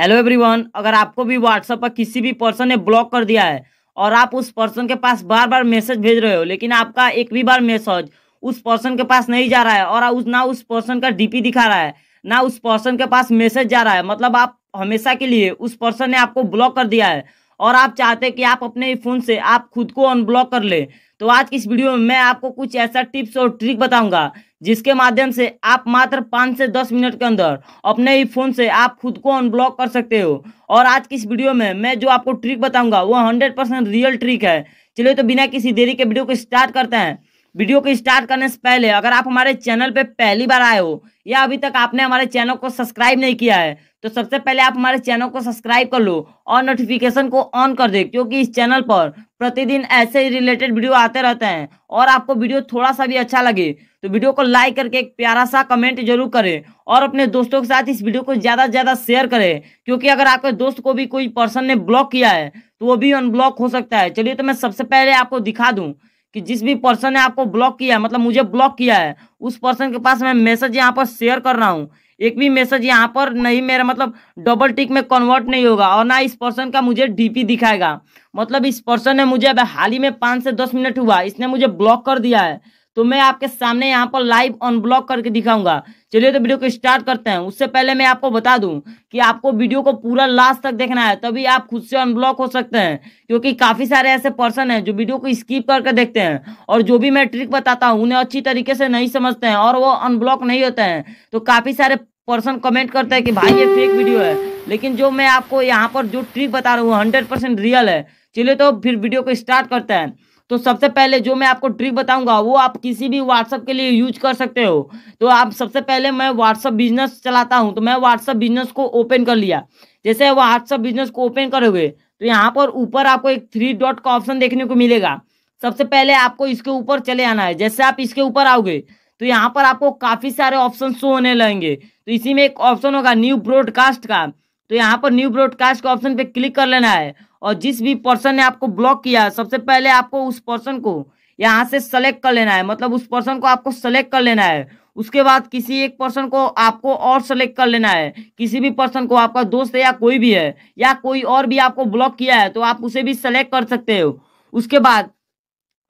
hello everyone अगर आपको भी व्हाट्सएप पर किसी भी पर्सन ने ब्लॉक कर दिया है और आप उस पर्सन के पास बार बार मैसेज भेज रहे हो लेकिन आपका एक भी बार मैसेज उस पर्सन के पास नहीं जा रहा है और उस ना उस पर्सन का डीपी दिखा रहा है ना उस पर्सन के पास मैसेज जा रहा है मतलब आप हमेशा के लिए उस पर्सन ने आपको ब्लॉक कर दिया है और आप चाहते हैं कि आप अपने फ़ोन से आप खुद को अनब्लॉक कर ले तो आज की इस वीडियो में मैं आपको कुछ ऐसा टिप्स और ट्रिक बताऊंगा जिसके माध्यम से आप मात्र पाँच से दस मिनट के अंदर अपने ही फ़ोन से आप खुद को अनब्लॉक कर सकते हो और आज की इस वीडियो में मैं जो आपको ट्रिक बताऊंगा वो हंड्रेड परसेंट रियल ट्रिक है चलिए तो बिना किसी देरी के वीडियो को स्टार्ट करते हैं वीडियो को स्टार्ट करने से पहले अगर आप हमारे चैनल पे पहली बार आए हो या अभी तक आपने हमारे चैनल को सब्सक्राइब नहीं किया है तो सबसे पहले आप हमारे चैनल को सब्सक्राइब कर लो और नोटिफिकेशन को ऑन कर दे क्योंकि इस चैनल पर प्रतिदिन ऐसे ही रिलेटेड वीडियो आते रहते हैं और आपको वीडियो थोड़ा सा भी अच्छा लगे तो वीडियो को लाइक करके एक प्यारा सा कमेंट जरूर करें और अपने दोस्तों के साथ इस वीडियो को ज़्यादा से ज़्यादा शेयर करें क्योंकि अगर आपके दोस्त को भी कोई पर्सन ने ब्लॉक किया है तो वो भी अनब्लॉक हो सकता है चलिए तो मैं सबसे पहले आपको दिखा दूँ कि जिस भी पर्सन ने आपको ब्लॉक किया है मतलब मुझे ब्लॉक किया है उस पर्सन के पास मैं मैसेज यहाँ पर शेयर कर रहा हूँ एक भी मैसेज यहाँ पर नहीं मेरा मतलब डबल टिक में कन्वर्ट नहीं होगा और ना इस पर्सन का मुझे डीपी दिखाएगा मतलब इस पर्सन ने मुझे अब हाल ही में पाँच से दस मिनट हुआ इसने मुझे ब्लॉक कर दिया है तो मैं आपके सामने यहाँ पर लाइव अनब्लॉक करके दिखाऊंगा चलिए तो वीडियो को स्टार्ट करते हैं उससे पहले मैं आपको बता दूं कि आपको वीडियो को पूरा लास्ट तक देखना है तभी आप खुद से अनब्लॉक हो सकते हैं क्योंकि काफ़ी सारे ऐसे पर्सन हैं जो वीडियो को स्किप करके देखते हैं और जो भी मैं ट्रिक बताता हूँ उन्हें अच्छी तरीके से नहीं समझते हैं और वो अनब्लॉक नहीं होते हैं तो काफ़ी सारे पर्सन कमेंट करते हैं कि भाई ये फेक वीडियो है लेकिन जो मैं आपको यहाँ पर जो ट्रिक बता रहा हूँ हंड्रेड रियल है चलिए तो फिर वीडियो को स्टार्ट करते हैं तो सबसे पहले जो मैं आपको ट्रिक बताऊंगा वो आप किसी भी व्हाट्सअप के लिए यूज कर सकते हो तो आप सबसे पहले मैं व्हाट्सअप बिजनेस चलाता हूँ तो मैं व्हाट्सअप बिजनेस को ओपन कर लिया जैसे व्हाट्सअप बिजनेस को ओपन करोगे तो यहाँ पर ऊपर आपको एक थ्री डॉट का ऑप्शन देखने को मिलेगा सबसे पहले आपको इसके ऊपर चले आना है जैसे आप इसके ऊपर आओगे तो यहाँ पर आपको काफ़ी सारे ऑप्शन शो होने लगेंगे तो इसी में एक ऑप्शन होगा न्यू ब्रॉडकास्ट का तो यहाँ पर न्यू ब्रॉडकास्ट के ऑप्शन पे क्लिक कर लेना है और जिस भी पर्सन ने आपको ब्लॉक किया सबसे पहले आपको उस पर्सन को यहाँ से सेलेक्ट कर लेना है मतलब उस पर्सन को आपको सेलेक्ट कर लेना है उसके बाद किसी एक पर्सन को आपको और सेलेक्ट कर लेना है किसी भी पर्सन को आपका दोस्त है या कोई भी है या कोई और भी आपको ब्लॉक किया है तो आप उसे भी सेलेक्ट कर सकते हो उसके बाद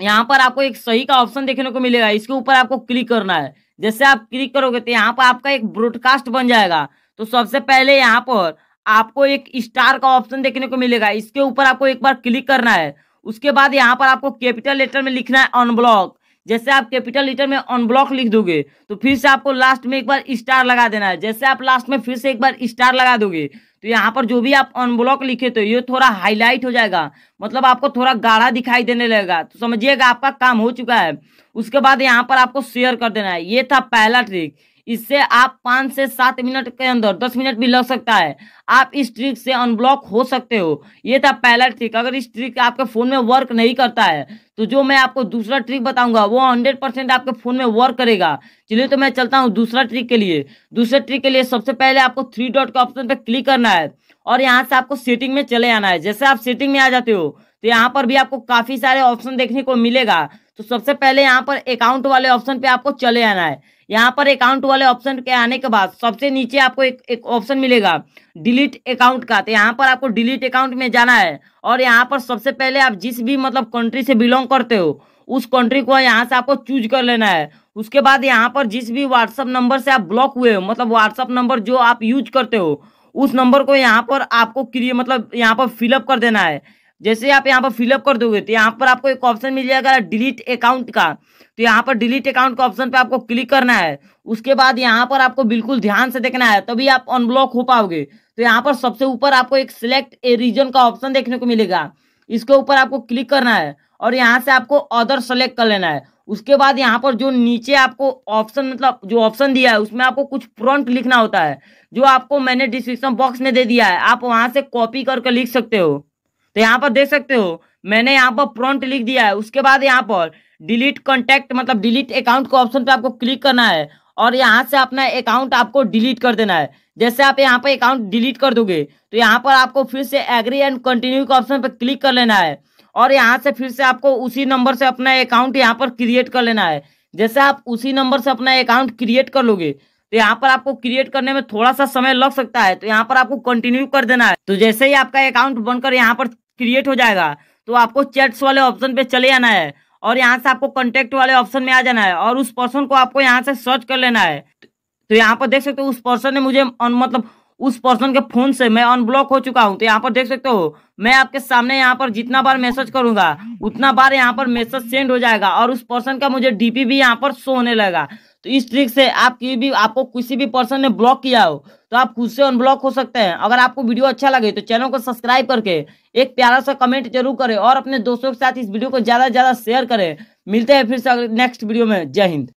यहाँ पर आपको एक सही का ऑप्शन देखने को मिलेगा इसके ऊपर आपको क्लिक करना है जैसे आप क्लिक करोगे तो यहाँ पर आपका एक ब्रॉडकास्ट बन जाएगा तो सबसे पहले यहाँ पर आपको एक स्टार का ऑप्शन देखने को मिलेगा इसके ऊपर आपको एक बार क्लिक करना है उसके बाद यहाँ पर आपको कैपिटल लेटर में लिखना है अनब्लॉक जैसे आप कैपिटल लेटर में अनब्लॉक लिख दोगे तो फिर से आपको लास्ट में एक बार स्टार लगा देना है जैसे आप लास्ट में फिर से एक बार स्टार लगा दोगे तो यहाँ पर जो भी आप अनब्लॉक लिखे तो ये थोड़ा हाईलाइट हो जाएगा मतलब आपको थोड़ा गाढ़ा दिखाई देने लगेगा तो समझिएगा आपका काम हो चुका है उसके बाद यहाँ पर आपको शेयर कर देना है ये था पहला ट्रिक इससे आप पाँच से सात मिनट के अंदर दस मिनट भी लग सकता है आप इस ट्रिक से अनब्लॉक हो सकते हो ये था पहला ट्रिक अगर इस ट्रिक आपके फ़ोन में वर्क नहीं करता है तो जो मैं आपको दूसरा ट्रिक बताऊंगा वो हंड्रेड परसेंट आपके फ़ोन में वर्क करेगा चलिए तो मैं चलता हूँ दूसरा ट्रिक के लिए दूसरे ट्रिक के लिए सबसे पहले आपको थ्री डॉट के ऑप्शन पे क्लिक करना है और यहाँ से आपको सेटिंग में चले आना है जैसे आप सेटिंग में आ जाते हो तो यहाँ पर भी आपको काफ़ी सारे ऑप्शन देखने को मिलेगा तो सबसे पहले यहाँ पर अकाउंट वाले ऑप्शन पे आपको चले आना है यहाँ पर अकाउंट वाले ऑप्शन के आने के बाद सबसे नीचे आपको एक एक ऑप्शन मिलेगा डिलीट अकाउंट का तो यहाँ पर आपको डिलीट अकाउंट में जाना है और यहाँ पर सबसे पहले आप जिस भी मतलब कंट्री से बिलोंग करते हो उस कंट्री को यहाँ से आपको चूज कर लेना है उसके बाद यहाँ पर जिस भी व्हाट्सअप नंबर से आप ब्लॉक हुए हो मतलब व्हाट्सअप नंबर जो आप यूज करते हो उस नंबर को यहाँ पर आपको क्रिए मतलब यहाँ पर फिलअप कर देना है जैसे आप यहाँ पर फिलअप कर दोगे तो यहाँ पर आपको एक ऑप्शन मिल जाएगा डिलीट अकाउंट का तो यहाँ पर डिलीट अकाउंट का ऑप्शन पे आपको क्लिक करना है उसके बाद यहाँ पर आपको बिल्कुल ध्यान से देखना है तभी आप अनब्लॉक हो पाओगे तो यहाँ पर सबसे ऊपर आपको एक सिलेक्ट ए रीजन का ऑप्शन देखने को मिलेगा इसके ऊपर आपको क्लिक करना है और यहाँ से आपको अदर सेलेक्ट कर लेना है उसके बाद यहाँ पर जो नीचे आपको ऑप्शन मतलब जो ऑप्शन दिया है उसमें आपको कुछ फ्रंट लिखना होता है जो आपको मैंने डिस्क्रिप्शन बॉक्स में दे दिया है आप वहाँ से कॉपी करके लिख सकते हो तो यहाँ पर देख सकते हो मैंने यहाँ पर प्रॉन्ट लिख दिया है उसके बाद यहाँ पर डिलीट कॉन्टैक्ट मतलब डिलीट अकाउंट को ऑप्शन पे आपको क्लिक करना है और यहाँ से अपना अकाउंट आपको डिलीट कर देना है जैसे आप यहाँ पर अकाउंट डिलीट कर दोगे तो यहाँ पर आपको फिर से एग्री एंड कंटिन्यू के ऑप्शन पर क्लिक कर लेना है और यहाँ से फिर से आपको उसी नंबर से अपना अकाउंट यहाँ पर क्रिएट कर लेना है जैसे आप उसी नंबर से अपना अकाउंट क्रिएट कर लोगे तो यहाँ पर आपको क्रिएट करने में थोड़ा सा समय लग सकता है तो यहाँ पर आपको कंटिन्यू कर देना है तो जैसे ही आपका अकाउंट बनकर यहाँ पर क्रिएट हो जाएगा तो आपको चैट्स वाले ऑप्शन पे चले आना है और यहाँ से आपको कॉन्टेक्ट वाले ऑप्शन में आ जाना है और उस पर्सन को आपको यहाँ से सर्च कर लेना है तो यहाँ पर देख सकते हो उस पर्सन ने मुझे मतलब उस पर्सन के फोन से मैं अनब्लॉक हो चुका हूँ तो यहाँ पर देख सकते हो मैं आपके सामने यहाँ पर जितना बार मैसेज करूंगा उतना बार यहाँ पर मैसेज सेंड हो जाएगा और उस पर्सन का मुझे डीपी भी यहाँ पर शो होने लगेगा तो इस ट्रिक से आपकी भी आपको किसी भी पर्सन ने ब्लॉक किया हो तो आप खुद से अनब्लॉक हो सकते हैं अगर आपको वीडियो अच्छा लगे तो चैनल को सब्सक्राइब करके एक प्यारा सा कमेंट जरूर करें और अपने दोस्तों के साथ इस वीडियो को ज़्यादा से ज़्यादा शेयर करें मिलते हैं फिर से नेक्स्ट वीडियो में जय हिंद